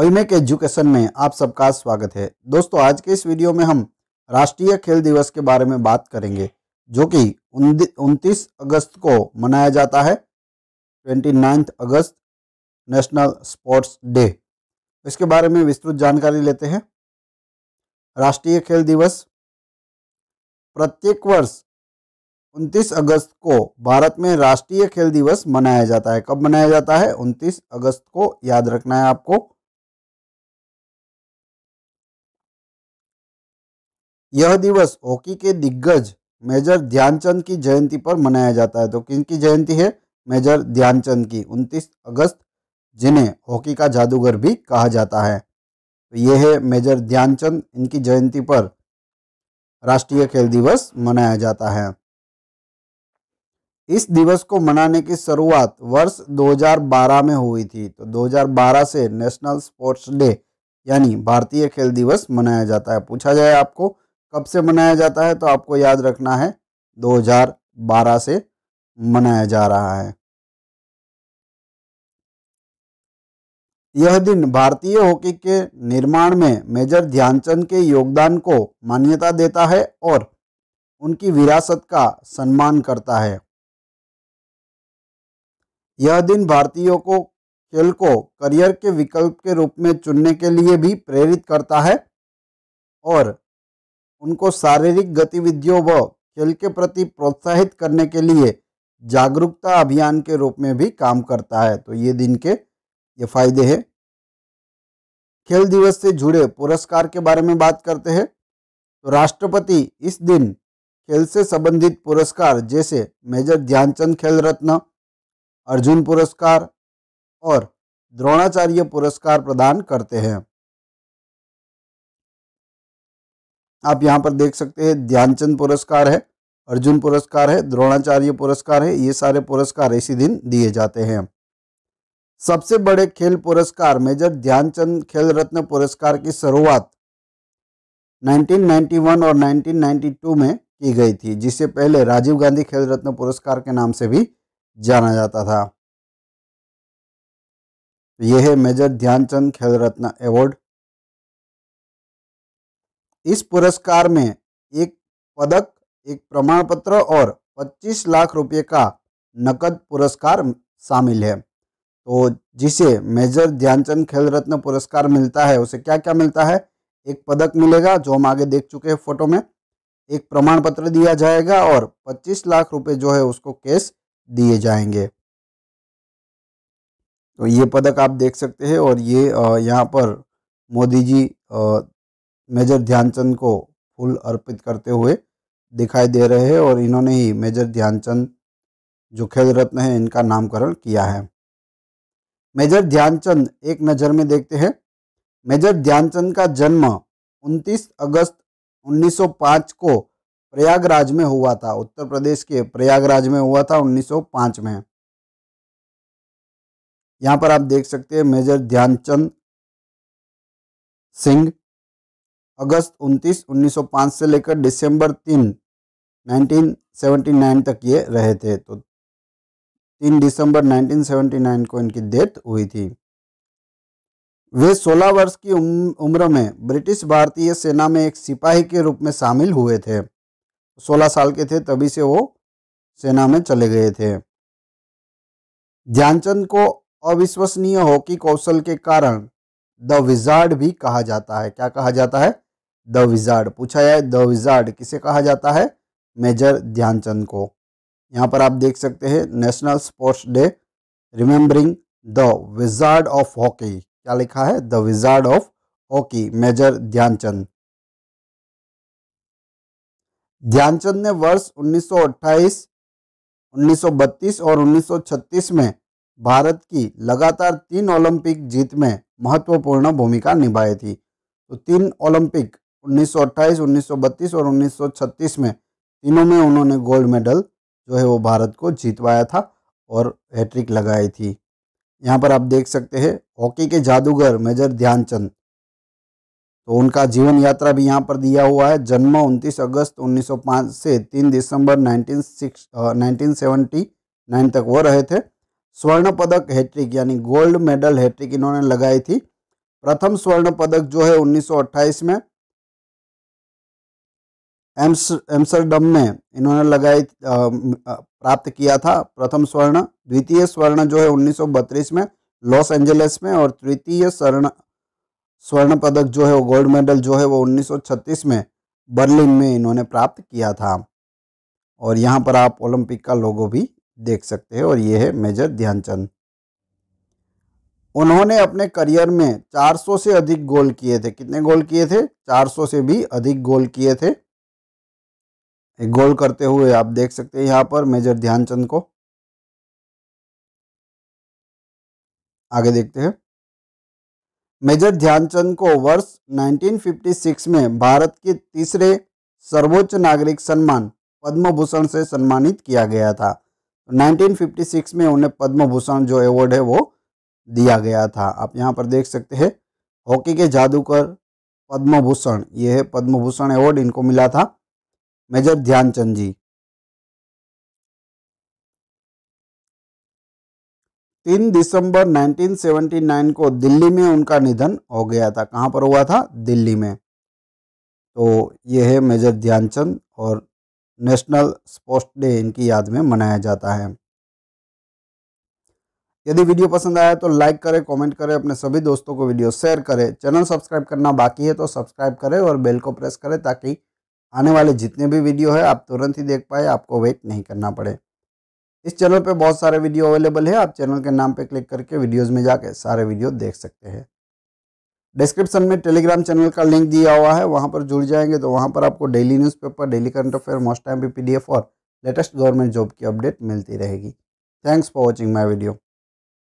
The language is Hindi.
अविमेक एजुकेशन में आप सबका स्वागत है दोस्तों आज के इस वीडियो में हम राष्ट्रीय खेल दिवस के बारे में बात करेंगे जो कि उनतीस अगस्त को मनाया जाता है ट्वेंटी अगस्त नेशनल स्पोर्ट्स डे इसके बारे में विस्तृत जानकारी लेते हैं राष्ट्रीय खेल दिवस प्रत्येक वर्ष 29 अगस्त को भारत में राष्ट्रीय खेल दिवस मनाया जाता है कब मनाया जाता है 29 अगस्त को याद रखना है आपको यह दिवस हॉकी के दिग्गज मेजर ध्यानचंद की जयंती पर मनाया जाता है तो किनकी जयंती है मेजर ध्यानचंद की 29 अगस्त जिन्हें हॉकी का जादूगर भी कहा जाता है तो यह है मेजर ध्यानचंद इनकी जयंती पर राष्ट्रीय खेल दिवस मनाया जाता है इस दिवस को मनाने की शुरुआत वर्ष 2012 में हुई थी तो 2012 से नेशनल स्पोर्ट्स डे यानी भारतीय खेल दिवस मनाया जाता है पूछा जाए आपको कब से मनाया जाता है तो आपको याद रखना है 2012 से मनाया जा रहा है यह दिन भारतीय हॉकी के निर्माण में मेजर ध्यानचंद के योगदान को मान्यता देता है और उनकी विरासत का सम्मान करता है यह दिन भारतीयों को खेल को करियर के विकल्प के रूप में चुनने के लिए भी प्रेरित करता है और उनको शारीरिक गतिविधियों व खेल के प्रति प्रोत्साहित करने के लिए जागरूकता अभियान के रूप में भी काम करता है तो ये दिन के ये फायदे हैं खेल दिवस से जुड़े पुरस्कार के बारे में बात करते हैं तो राष्ट्रपति इस दिन खेल से संबंधित पुरस्कार जैसे मेजर ध्यानचंद खेल रत्न अर्जुन पुरस्कार और द्रोणाचार्य पुरस्कार प्रदान करते हैं आप यहाँ पर देख सकते हैं ध्यानचंद पुरस्कार है अर्जुन पुरस्कार है द्रोणाचार्य पुरस्कार है ये सारे पुरस्कार इसी दिन दिए जाते हैं सबसे बड़े खेल पुरस्कार मेजर ध्यानचंद खेल रत्न पुरस्कार की शुरुआत 1991 और 1992 में की गई थी जिससे पहले राजीव गांधी खेल रत्न पुरस्कार के नाम से भी जाना जाता था यह है मेजर ध्यानचंद खेल रत्न अवार्ड इस पुरस्कार में एक पदक एक प्रमाण पत्र और 25 लाख रुपये का नकद पुरस्कार शामिल है तो जिसे मेजर ध्यानचंद खेल रत्न पुरस्कार मिलता है उसे क्या क्या मिलता है एक पदक मिलेगा जो हम आगे देख चुके हैं फोटो में एक प्रमाण पत्र दिया जाएगा और 25 लाख रुपए जो है उसको केस दिए जाएंगे तो ये पदक आप देख सकते हैं और ये यहाँ पर मोदी जी मेजर ध्यानचंद को फूल अर्पित करते हुए दिखाई दे रहे हैं और इन्होंने ही मेजर ध्यानचंद जो खेल रत्न है इनका नामकरण किया है मेजर ध्यानचंद एक नज़र में देखते हैं मेजर ध्यानचंद का जन्म 29 अगस्त 1905 को प्रयागराज में हुआ था उत्तर प्रदेश के प्रयागराज में हुआ था 1905 में यहाँ पर आप देख सकते हैं मेजर ध्यानचंद सिंह अगस्त 29, 1905 से लेकर दिसंबर 3, 1979 तक ये रहे थे तो 3 दिसंबर 1979 को इनकी डेथ हुई थी वे 16 वर्ष की उम्र में ब्रिटिश भारतीय सेना में एक सिपाही के रूप में शामिल हुए थे 16 साल के थे तभी से वो सेना में चले गए थे ध्यानचंद को अविश्वसनीय हॉकी कौशल के कारण द विजार्ड भी कहा जाता है क्या कहा जाता है द विजार्ड पूछा है द विजार्ड किसे कहा जाता है मेजर ध्यानचंद को यहाँ पर आप देख सकते हैं national sports day remembering the wizard of hockey क्या लिखा है the wizard of hockey major Dhyan Chand Dhyan Chand ने वर्ष 1928, 1932 और 1936 में भारत की लगातार तीन ओलंपिक जीत में महत्वपूर्ण भूमिका निभाई थी तो तीन ओलंपिक 1928, 1932 और 1936 में तीनों में उन्होंने गोल्ड मेडल जो है वो भारत को जीतवाया था और हैट्रिक लगाई थी यहाँ पर आप देख सकते हैं हॉकी के जादूगर मेजर ध्यानचंद तो उनका जीवन यात्रा भी यहाँ पर दिया हुआ है जन्म 29 अगस्त 1905 से 3 दिसंबर 1979 तक वो रहे थे स्वर्ण पदक हैट्रिक यानी गोल्ड मेडल हैट्रिक इन्होंने लगाई थी प्रथम स्वर्ण पदक जो है 1928 में एम्सरडम में इन्होंने लगाई प्राप्त किया था प्रथम स्वर्ण द्वितीय स्वर्ण जो है 1932 में लॉस एंजलिस में और तृतीय स्वर्ण स्वर्ण पदक जो है वो गोल्ड मेडल जो है वो 1936 में बर्लिन में इन्होंने प्राप्त किया था और यहाँ पर आप ओलंपिक का लोगो भी देख सकते हैं और ये है मेजर ध्यानचंद उन्होंने अपने करियर में 400 से अधिक गोल किए थे कितने गोल किए थे 400 से भी अधिक गोल किए थे गोल करते हुए आप देख सकते हैं यहाँ पर मेजर ध्यानचंद को आगे देखते हैं मेजर ध्यानचंद को वर्ष 1956 में भारत के तीसरे सर्वोच्च नागरिक सम्मान पद्म भूषण से सम्मानित किया गया था 1956 में उन्हें पद्म भूषण जो अवार्ड है वो दिया गया था आप यहाँ पर देख सकते हैं हॉकी के जादूकर पद्म भूषण ये है पद्म भूषण अवार्ड इनको मिला था मेजर ध्यानचंद जी तीन दिसंबर 1979 को दिल्ली में उनका निधन हो गया था कहां पर हुआ था दिल्ली में तो ये है मेजर ध्यानचंद और नेशनल स्पोर्ट्स डे इनकी याद में मनाया जाता है यदि वीडियो पसंद आया तो लाइक करें कमेंट करें अपने सभी दोस्तों को वीडियो शेयर करें चैनल सब्सक्राइब करना बाकी है तो सब्सक्राइब करें और बेल को प्रेस करें ताकि आने वाले जितने भी वीडियो है आप तुरंत ही देख पाए आपको वेट नहीं करना पड़े इस चैनल पे बहुत सारे वीडियो अवेलेबल है आप चैनल के नाम पे क्लिक करके वीडियोस में जाके सारे वीडियो देख सकते हैं डिस्क्रिप्शन में टेलीग्राम चैनल का लिंक दिया हुआ है वहाँ पर जुड़ जाएंगे तो वहाँ पर आपको daily newspaper daily current affair most time पी और लेटेस्ट गवर्नमेंट जॉब की अपडेट मिलती रहेगी thanks for watching my video